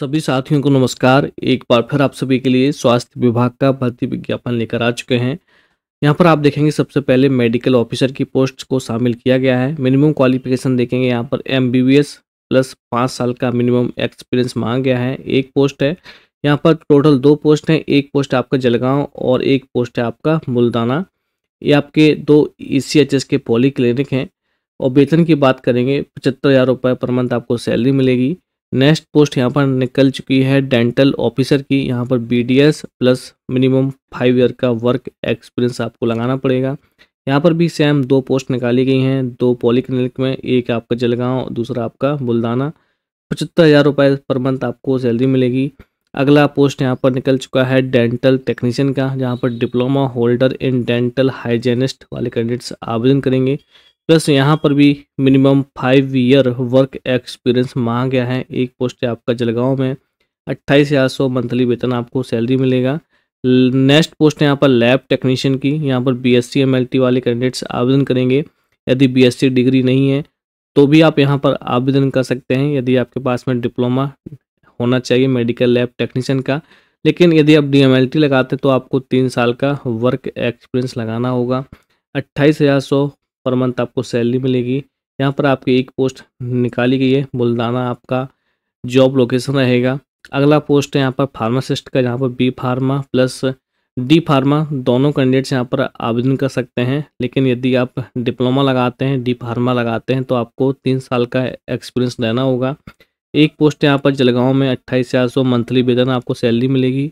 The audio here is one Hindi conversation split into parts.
सभी साथियों को नमस्कार एक बार फिर आप सभी के लिए स्वास्थ्य विभाग का भर्ती विज्ञापन लेकर आ चुके हैं यहाँ पर आप देखेंगे सबसे पहले मेडिकल ऑफिसर की पोस्ट को शामिल किया गया है मिनिमम क्वालिफिकेशन देखेंगे यहाँ पर एम प्लस पाँच साल का मिनिमम एक्सपीरियंस मांगा गया है एक पोस्ट है यहाँ पर टोटल दो पोस्ट हैं एक पोस्ट आपका जलगांव और एक पोस्ट है आपका मुल्दाना ये आपके दो ई e के पॉली क्लिनिक हैं और वेतन की बात करेंगे पचहत्तर हज़ार रुपये पर मंथ आपको सैलरी मिलेगी नेक्स्ट पोस्ट यहाँ पर निकल चुकी है डेंटल ऑफिसर की यहाँ पर B plus minimum five year का वर्क एक्सपीरियंस आपको लगाना पड़ेगा यहाँ पर भी सेम दो पोस्ट निकाली गई हैं दो पॉलीक्लिनिक में एक आपका जलगांव दूसरा आपका बुल्दाना पचहत्तर हज़ार रुपये पर मंथ आपको सैलरी मिलेगी अगला पोस्ट यहाँ पर निकल चुका है डेंटल टेक्नीशियन का जहाँ पर diploma holder in dental hygienist वाले कैंडिडेट्स आवेदन करेंगे प्लस यहाँ पर भी minimum five year work experience मांगा गया है एक पोस्ट है आपका जलगांव में अट्ठाईस हज़ार सौ मंथली वेतन आपको सैलरी मिलेगा नेक्स्ट पोस्ट है यहाँ पर लैब टेक्नीशियन की यहाँ पर बी एस वाले कैंडिडेट्स आवेदन करेंगे यदि बी डिग्री नहीं है तो भी आप यहाँ पर आवेदन कर सकते हैं यदि आपके पास में डिप्लोमा होना चाहिए मेडिकल लैब टेक्नीशियन का लेकिन यदि आप डी लगाते हैं तो आपको तीन साल का वर्क एक्सपीरियंस लगाना होगा अट्ठाईस हज़ार सौ पर मंथ आपको सैलरी मिलेगी यहाँ पर आपकी एक पोस्ट निकाली गई है बुलदाना आपका जॉब लोकेशन रहेगा अगला पोस्ट है यहाँ पर फार्मासिस्ट का यहाँ पर B pharma plus D pharma दोनों कैंडिडेट्स यहाँ पर आवेदन कर सकते हैं लेकिन यदि आप डिप्लोमा लगाते हैं डी फार्मा लगाते हैं तो आपको तीन साल का एक्सपीरियंस लेना होगा एक पोस्ट यहाँ पर जलगांव में अट्ठाईस हज़ार सौ मंथली वेतन आपको सैलरी मिलेगी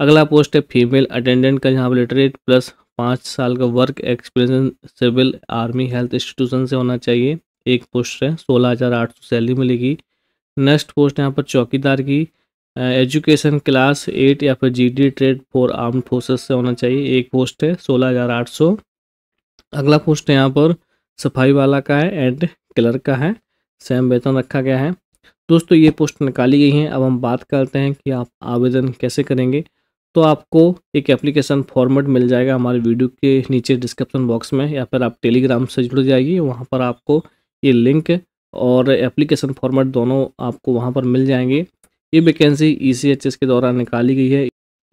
अगला पोस्ट है फीमेल अटेंडेंट का जहाँ पर लिटरेट प्लस पाँच साल का work experience civil army health institution से होना चाहिए एक पोस्ट है सोलह हज़ार आठ सौ सैलरी मिलेगी नेक्स्ट पोस्ट यहाँ पर चौकीदार की एजुकेशन क्लास एट या फिर GD trade for arm forces से होना चाहिए एक पोस्ट है सोलह हज़ार आठ सौ अगला पोस्ट यहाँ पर सफाई वाला का है एंड क्लर्क का है सेम वेतन रखा गया है दोस्तों ये पोस्ट निकाली गई हैं अब हम बात करते हैं कि आप आवेदन कैसे करेंगे तो आपको एक एप्लीकेशन फॉर्मेट मिल जाएगा हमारे वीडियो के नीचे डिस्क्रिप्शन बॉक्स में या फिर आप टेलीग्राम से जुड़ जाइए वहाँ पर आपको ये लिंक और एप्लीकेशन फॉर्मेट दोनों आपको वहाँ पर मिल जाएंगे ये वैकेंसी ई e के द्वारा निकाली गई है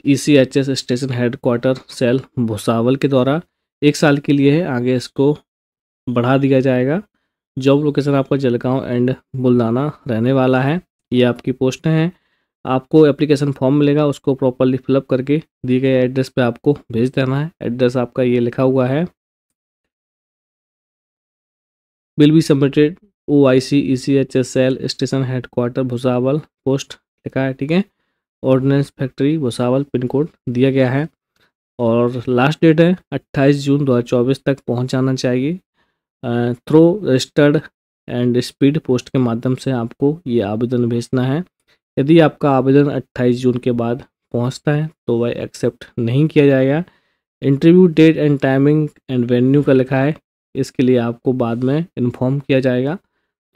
ई स्टेशन हेडक्वार्टर सेल भुसावल के द्वारा एक साल के लिए है आगे इसको बढ़ा दिया जाएगा जॉब लोकेशन आपका जलगांव एंड बुलदाना रहने वाला है ये आपकी पोस्ट हैं आपको एप्लीकेशन फॉर्म मिलेगा उसको प्रॉपरली फिलअप करके दिए गए एड्रेस पे आपको भेज देना है एड्रेस आपका ये लिखा हुआ है will be submitted O I C E C H S L station headquarter Bhusawal post लिखा है ठीक है ordnance factory Bhusawal pin code दिया गया है और लास्ट डेट है 28 जून 2024 तक पहुँचाना चाहिए through registered and speed post के माध्यम से आपको ये आवेदन भेजना है यदि आपका आवेदन 28 जून के बाद पहुंचता है तो वह एक्सेप्ट नहीं किया जाएगा interview date and timing and venue का लिखा है इसके लिए आपको बाद में इन्फॉर्म किया जाएगा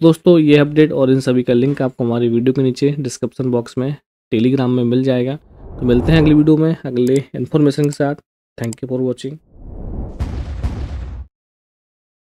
दोस्तों ये अपडेट और इन सभी का लिंक आपको हमारी वीडियो के नीचे डिस्क्रिप्शन बॉक्स में टेलीग्राम में मिल जाएगा तो मिलते हैं अगली वीडियो में अगले इन्फॉर्मेशन के साथ थैंक यू फॉर वॉचिंग